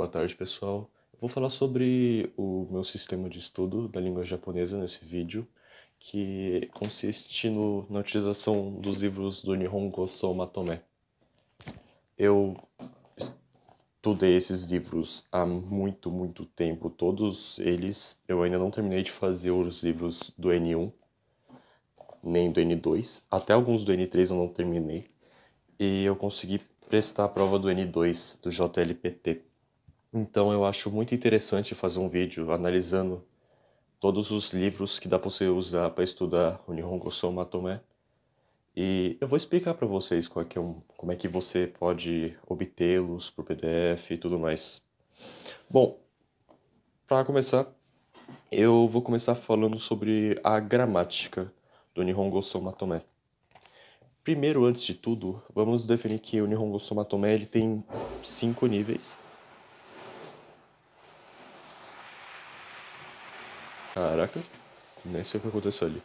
Boa tarde, pessoal. vou falar sobre o meu sistema de estudo da língua japonesa nesse vídeo, que consiste no, na utilização dos livros do Nihongo Soma Eu estudei esses livros há muito, muito tempo, todos eles. Eu ainda não terminei de fazer os livros do N1, nem do N2. Até alguns do N3 eu não terminei. E eu consegui prestar a prova do N2, do JLPT. Então eu acho muito interessante fazer um vídeo analisando todos os livros que dá para você usar para estudar o Nihongo Soma Tomé. E eu vou explicar para vocês qual é que é um, como é que você pode obtê-los por PDF e tudo mais. Bom, para começar, eu vou começar falando sobre a gramática do Nihongo Soma Tomé. Primeiro, antes de tudo, vamos definir que o Nihongo Soma Tomé ele tem cinco níveis Caraca, nem sei o que aconteceu ali.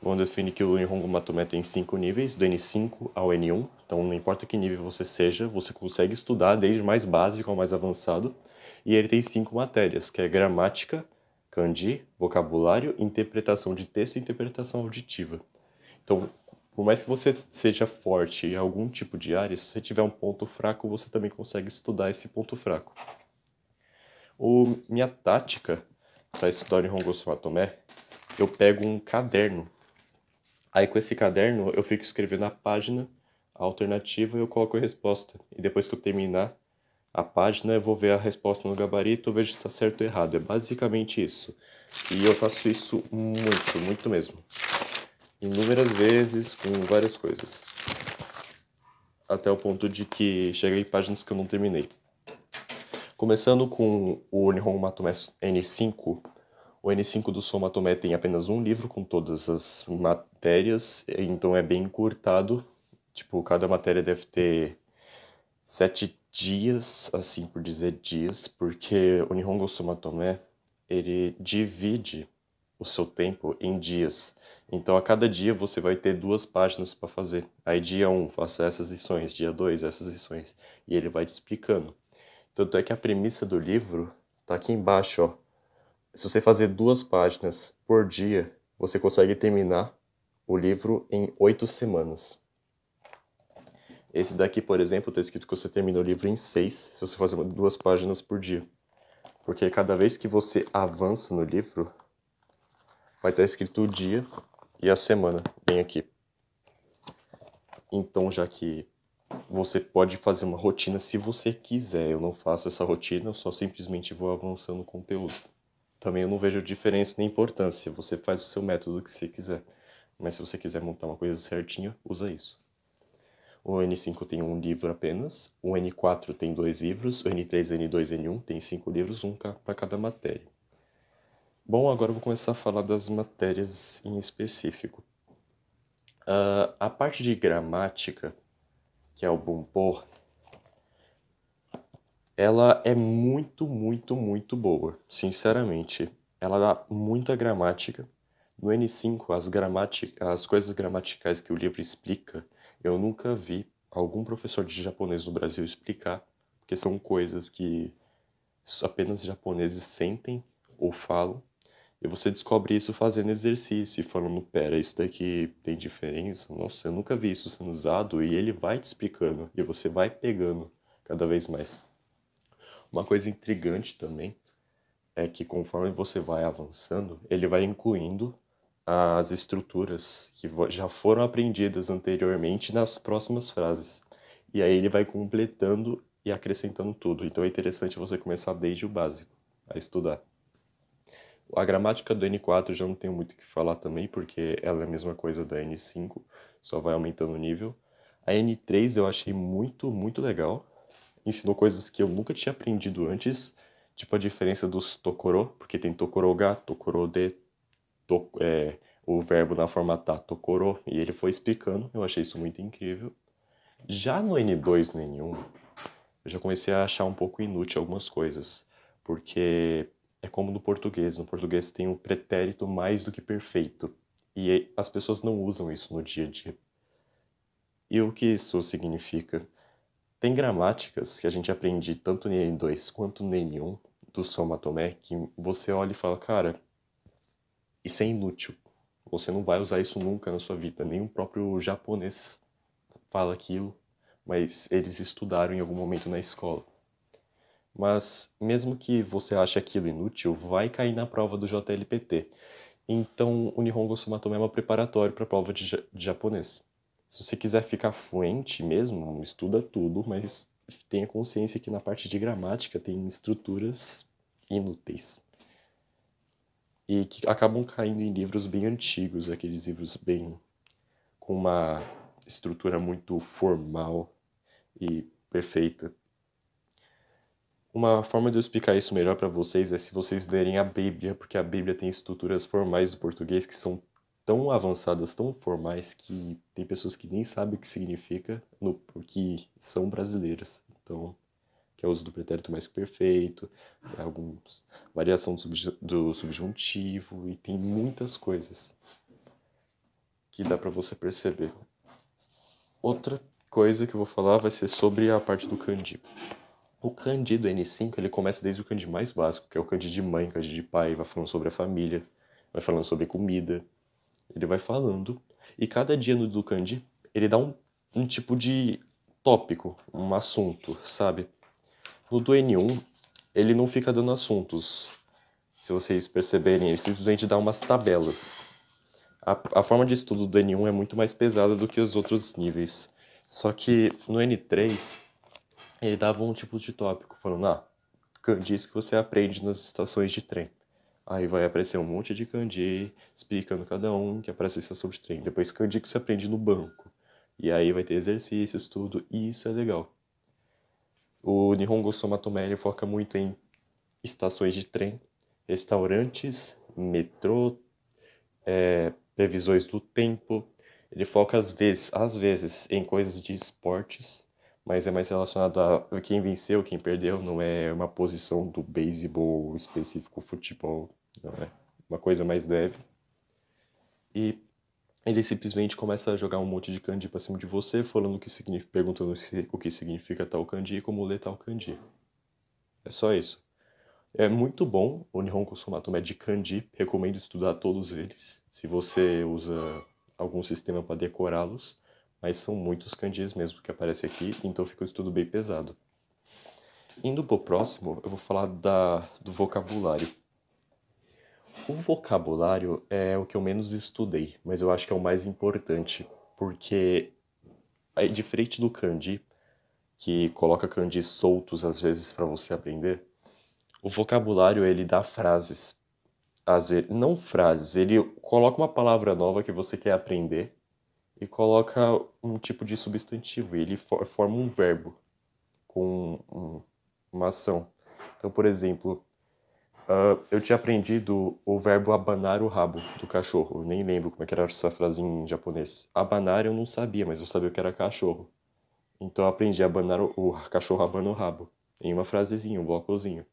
Vamos definir que o Nihongo tem cinco níveis, do N5 ao N1. Então, não importa que nível você seja, você consegue estudar desde o mais básico ao mais avançado. E ele tem cinco matérias, que é gramática, kanji, vocabulário, interpretação de texto e interpretação auditiva. Então, por mais que você seja forte em algum tipo de área, se você tiver um ponto fraco, você também consegue estudar esse ponto fraco. O, minha tática para estudar em Rongossoma Tomé, eu pego um caderno. Aí com esse caderno eu fico escrevendo a página, a alternativa e eu coloco a resposta. E depois que eu terminar a página, eu vou ver a resposta no gabarito, vejo se está certo ou errado. É basicamente isso. E eu faço isso muito, muito mesmo. Inúmeras vezes, com várias coisas. Até o ponto de que cheguei em páginas que eu não terminei. Começando com o Nihon Matomé N5, o N5 do Som tem apenas um livro com todas as matérias, então é bem encurtado. Tipo, cada matéria deve ter sete dias, assim por dizer dias, porque o Nihongo Soma Tomé, ele divide o seu tempo em dias. Então a cada dia você vai ter duas páginas para fazer. Aí dia 1, um, faça essas lições, dia 2, essas lições, e ele vai te explicando. Tanto é que a premissa do livro está aqui embaixo, ó. Se você fazer duas páginas por dia, você consegue terminar o livro em oito semanas. Esse daqui, por exemplo, está escrito que você termina o livro em seis, se você fazer duas páginas por dia. Porque cada vez que você avança no livro, vai estar tá escrito o dia e a semana, bem aqui. Então, já que você pode fazer uma rotina se você quiser. Eu não faço essa rotina, eu só simplesmente vou avançando o conteúdo. Também eu não vejo diferença nem importância. Você faz o seu método que você quiser. Mas se você quiser montar uma coisa certinha, usa isso. O N5 tem um livro apenas, o N4 tem dois livros, o N3, N2, N1 tem cinco livros, um para cada matéria. Bom, agora eu vou começar a falar das matérias em específico. Uh, a parte de gramática que é o Bumpo, ela é muito, muito, muito boa, sinceramente. Ela dá muita gramática. No N5, as, as coisas gramaticais que o livro explica, eu nunca vi algum professor de japonês no Brasil explicar, porque são coisas que apenas japoneses sentem ou falam. E você descobre isso fazendo exercício e falando: pera, isso daqui tem diferença? Nossa, eu nunca vi isso sendo usado. E ele vai te explicando e você vai pegando cada vez mais. Uma coisa intrigante também é que conforme você vai avançando, ele vai incluindo as estruturas que já foram aprendidas anteriormente nas próximas frases. E aí ele vai completando e acrescentando tudo. Então é interessante você começar desde o básico a estudar. A gramática do N4 já não tenho muito o que falar também, porque ela é a mesma coisa da N5, só vai aumentando o nível. A N3 eu achei muito, muito legal. Ensinou coisas que eu nunca tinha aprendido antes, tipo a diferença dos tokoro, porque tem tokoroga, tokorode, to, é, o verbo na forma tá, tokoro, e ele foi explicando, eu achei isso muito incrível. Já no N2, no N1, eu já comecei a achar um pouco inútil algumas coisas, porque é como no português. No português tem um pretérito mais do que perfeito. E é, as pessoas não usam isso no dia a dia. E o que isso significa? Tem gramáticas que a gente aprende tanto no N2 quanto no N1 do Somatomé que você olha e fala, cara, isso é inútil. Você não vai usar isso nunca na sua vida. Nem o próprio japonês fala aquilo, mas eles estudaram em algum momento na escola. Mas mesmo que você ache aquilo inútil, vai cair na prova do JLPT. Então, o Nihongo Sumatome é uma preparatório para a prova de, de japonês. Se você quiser ficar fluente mesmo, estuda tudo, mas tenha consciência que na parte de gramática tem estruturas inúteis. E que acabam caindo em livros bem antigos, aqueles livros bem com uma estrutura muito formal e perfeita. Uma forma de eu explicar isso melhor para vocês é se vocês lerem a Bíblia, porque a Bíblia tem estruturas formais do português que são tão avançadas, tão formais, que tem pessoas que nem sabem o que significa, no, porque são brasileiras. Então, que é o uso do pretérito mais perfeito, é alguns variação do, do subjuntivo, e tem muitas coisas que dá para você perceber. Outra coisa que eu vou falar vai ser sobre a parte do kanji. O do N5 ele começa desde o Cândido mais básico, que é o Cândido de mãe, Cândido de pai, vai falando sobre a família, vai falando sobre comida, ele vai falando. E cada dia no do Cândido ele dá um, um tipo de tópico, um assunto, sabe? No do N1 ele não fica dando assuntos. Se vocês perceberem, ele simplesmente dá umas tabelas. A, a forma de estudo do N1 é muito mais pesada do que os outros níveis. Só que no N3 ele dava um tipo de tópico, falando, ah, candis que você aprende nas estações de trem. Aí vai aparecer um monte de candi explicando cada um que aparece é na estação de trem. Depois candi que você aprende no banco. E aí vai ter exercícios, tudo, e isso é legal. O Nihongo Somatomelli foca muito em estações de trem, restaurantes, metrô, é, previsões do tempo. Ele foca às vezes, às vezes, em coisas de esportes, mas é mais relacionado a quem venceu, quem perdeu, não é uma posição do beisebol específico futebol, não é uma coisa mais leve. E ele simplesmente começa a jogar um monte de kanji para cima de você, falando que significa, perguntando se, o que significa tal kanji e como ler tal kanji. É só isso. É muito bom, o Nihon Sumatome é de kanji, recomendo estudar todos eles. Se você usa algum sistema para decorá-los, mas são muitos candis mesmo que aparecem aqui, então fica o estudo bem pesado. Indo para o próximo, eu vou falar da, do vocabulário. O vocabulário é o que eu menos estudei, mas eu acho que é o mais importante, porque é diferente do candi, que coloca candis soltos às vezes para você aprender. O vocabulário ele dá frases, às vezes, não frases, ele coloca uma palavra nova que você quer aprender e coloca um tipo de substantivo, e ele for, forma um verbo com um, uma ação. Então, por exemplo, uh, eu tinha aprendido o verbo abanar o rabo do cachorro. Eu nem lembro como é que era essa frase em japonês. Abanar eu não sabia, mas eu sabia que era cachorro. Então eu aprendi a abanar o, o cachorro abana o rabo. Em uma frasezinha, um blocozinho.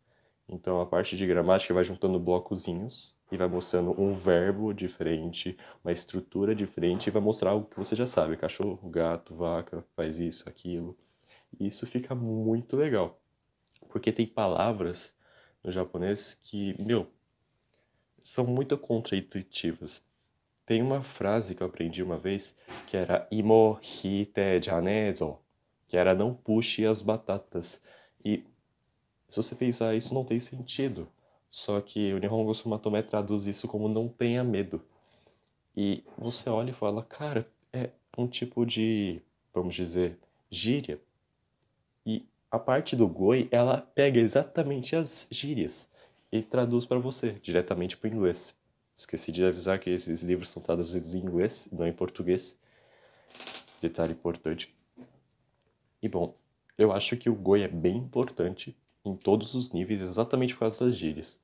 Então, a parte de gramática vai juntando blocozinhos e vai mostrando um verbo diferente, uma estrutura diferente e vai mostrar algo que você já sabe: cachorro, gato, vaca, faz isso, aquilo. E isso fica muito legal, porque tem palavras no japonês que, meu, são muito contraintuitivas. Tem uma frase que eu aprendi uma vez que era imohite janezo, que era não puxe as batatas. E se você pensar, isso não tem sentido. Só que o Nihongo Sumatome traduz isso como não tenha medo. E você olha e fala, cara, é um tipo de, vamos dizer, gíria. E a parte do goi, ela pega exatamente as gírias e traduz para você, diretamente para o inglês. Esqueci de avisar que esses livros são traduzidos em inglês, não em português. Detalhe importante. E bom, eu acho que o goi é bem importante em todos os níveis exatamente por causa das gírias.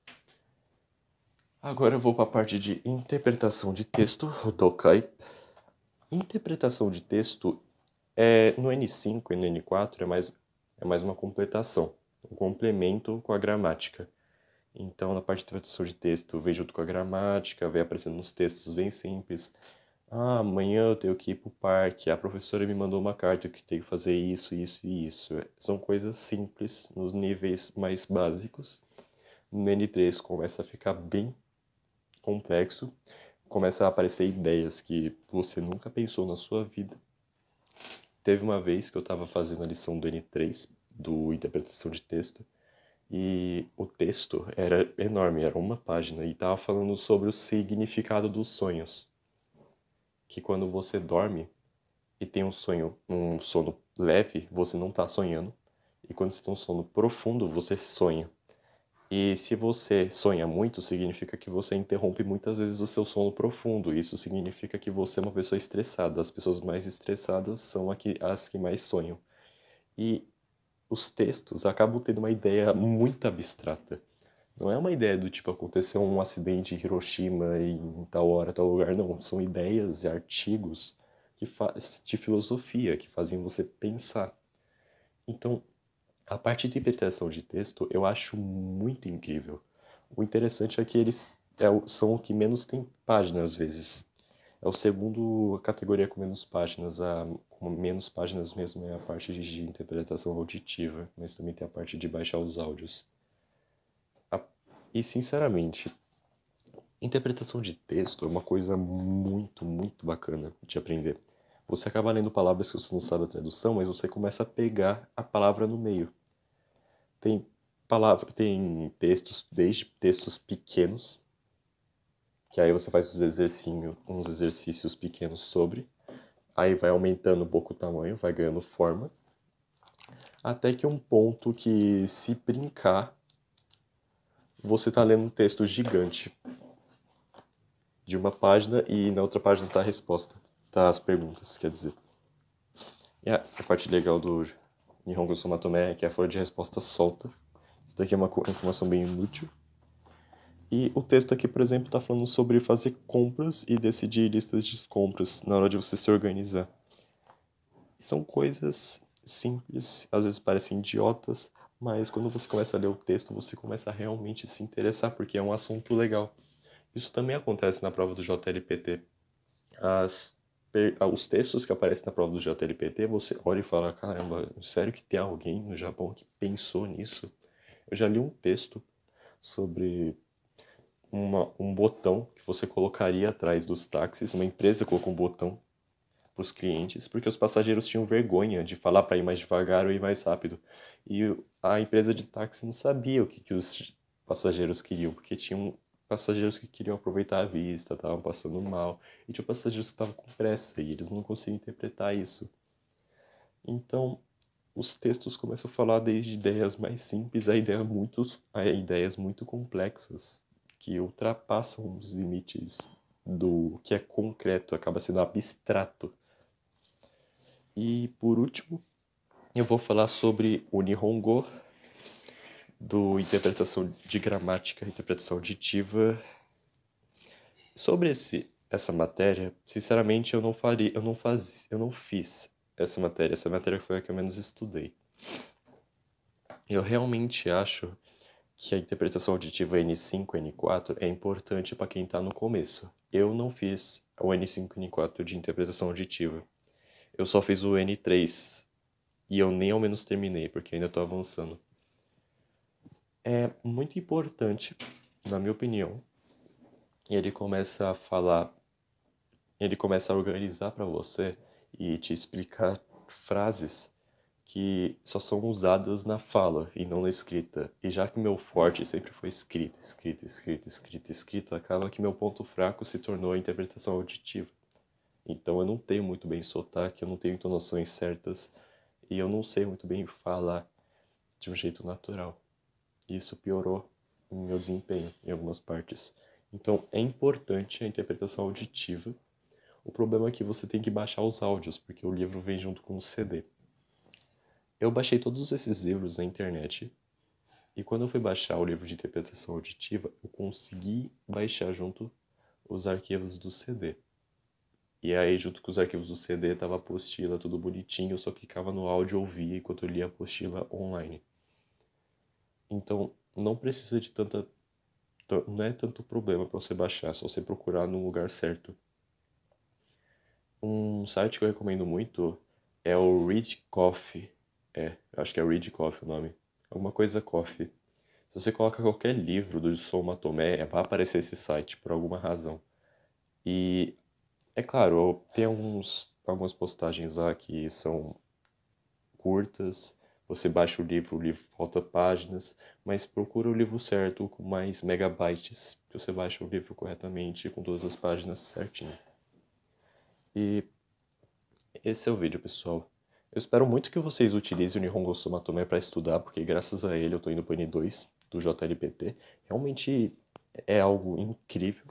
Agora eu vou para a parte de interpretação de texto, Dokai. Interpretação de texto é no N5 e no N4 é mais, é mais uma completação, um complemento com a gramática. Então, na parte de tradução de texto, vem junto com a gramática, vem aparecendo nos textos bem simples, ah, amanhã eu tenho que ir pro parque. A professora me mandou uma carta que tenho que fazer isso, isso e isso. São coisas simples nos níveis mais básicos. No N3 começa a ficar bem complexo, começa a aparecer ideias que você nunca pensou na sua vida. Teve uma vez que eu estava fazendo a lição do N3, do interpretação de texto, e o texto era enorme, era uma página, e estava falando sobre o significado dos sonhos que quando você dorme e tem um sonho, um sono leve, você não está sonhando. E quando você tem um sono profundo, você sonha. E se você sonha muito, significa que você interrompe muitas vezes o seu sono profundo. Isso significa que você é uma pessoa estressada. As pessoas mais estressadas são as que mais sonham. E os textos acabam tendo uma ideia muito abstrata. Não é uma ideia do tipo aconteceu um acidente em Hiroshima em tal hora, tal lugar, não. São ideias e artigos que de filosofia que fazem você pensar. Então, a parte de interpretação de texto eu acho muito incrível. O interessante é que eles é são o que menos tem páginas às vezes. É o segundo categoria com menos páginas, a com menos páginas mesmo é a parte de interpretação auditiva, mas também tem a parte de baixar os áudios. E, sinceramente, interpretação de texto é uma coisa muito, muito bacana de aprender. Você acaba lendo palavras que você não sabe a tradução, mas você começa a pegar a palavra no meio. Tem palavra, tem textos, desde textos pequenos, que aí você faz uns exercícios, uns exercícios pequenos sobre, aí vai aumentando um pouco o tamanho, vai ganhando forma, até que um ponto que se brincar você está lendo um texto gigante de uma página e na outra página está a resposta, está as perguntas, quer dizer. E a, a parte legal do Nihongo Somatome é que a folha de resposta solta. Isso daqui é uma informação bem inútil. E o texto aqui, por exemplo, está falando sobre fazer compras e decidir listas de compras na hora de você se organizar. São coisas simples, às vezes parecem idiotas, mas quando você começa a ler o texto, você começa a realmente se interessar, porque é um assunto legal. Isso também acontece na prova do JLPT. As, ah, os textos que aparecem na prova do JLPT, você olha e fala: caramba, sério que tem alguém no Japão que pensou nisso? Eu já li um texto sobre uma, um botão que você colocaria atrás dos táxis. Uma empresa colocou um botão para os clientes, porque os passageiros tinham vergonha de falar para ir mais devagar ou ir mais rápido. E a empresa de táxi não sabia o que, que os passageiros queriam, porque tinham passageiros que queriam aproveitar a vista, estavam passando mal, e tinha passageiros que estavam com pressa e eles não conseguiam interpretar isso. Então, os textos começam a falar desde ideias mais simples a, ideia muito, a ideias muito complexas, que ultrapassam os limites do que é concreto, acaba sendo abstrato. E por último, eu vou falar sobre o Nihongo, do interpretação de gramática, interpretação auditiva. Sobre esse, essa matéria, sinceramente eu não faria, eu não faz, eu não fiz essa matéria. Essa matéria foi a que eu menos estudei. Eu realmente acho que a interpretação auditiva N5 N4 é importante para quem está no começo. Eu não fiz o N5 N4 de interpretação auditiva eu só fiz o N3. E eu nem ao menos terminei, porque ainda estou avançando. É muito importante, na minha opinião. E ele começa a falar, ele começa a organizar para você e te explicar frases que só são usadas na fala e não na escrita. E já que meu forte sempre foi escrita, escrita, escrita, escrita, escrita, acaba que meu ponto fraco se tornou a interpretação auditiva. Então eu não tenho muito bem sotaque, eu não tenho entonações certas e eu não sei muito bem falar de um jeito natural. Isso piorou o meu desempenho em algumas partes. Então é importante a interpretação auditiva. O problema é que você tem que baixar os áudios, porque o livro vem junto com o CD. Eu baixei todos esses livros na internet, e quando eu fui baixar o livro de interpretação auditiva, eu consegui baixar junto os arquivos do CD. E aí, junto com os arquivos do CD, tava a apostila, tudo bonitinho, eu só clicava no áudio e ouvia enquanto eu lia a apostila online. Então, não precisa de tanta. Não é tanto problema para você baixar, é só você procurar no lugar certo. Um site que eu recomendo muito é o Read Coffee. É, acho que é Read Coffee o nome. Alguma coisa Coffee. Se você coloca qualquer livro do Soma Tomé, vai aparecer esse site por alguma razão. E é claro, tem alguns, algumas postagens lá que são curtas, você baixa o livro, o livro falta páginas, mas procura o livro certo, com mais megabytes, que você baixa o livro corretamente, com todas as páginas certinho. E esse é o vídeo, pessoal. Eu espero muito que vocês utilizem o Nihongo Sumatome para estudar, porque graças a ele eu estou indo para o N2 do JLPT. Realmente é algo incrível,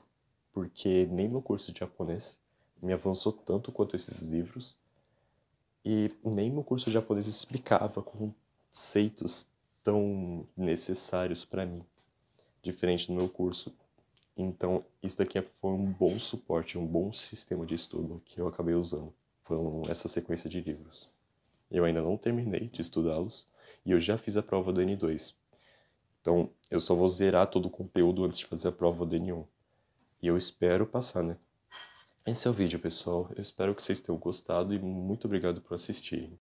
porque nem meu curso de japonês me avançou tanto quanto esses livros. E nem meu curso japonês explicava conceitos tão necessários para mim, diferente do meu curso. Então, isso daqui foi um bom suporte, um bom sistema de estudo que eu acabei usando. Foram essa sequência de livros. Eu ainda não terminei de estudá-los e eu já fiz a prova do N2. Então, eu só vou zerar todo o conteúdo antes de fazer a prova do N1. E eu espero passar, né? Esse é o vídeo, pessoal. Eu espero que vocês tenham gostado e muito obrigado por assistirem.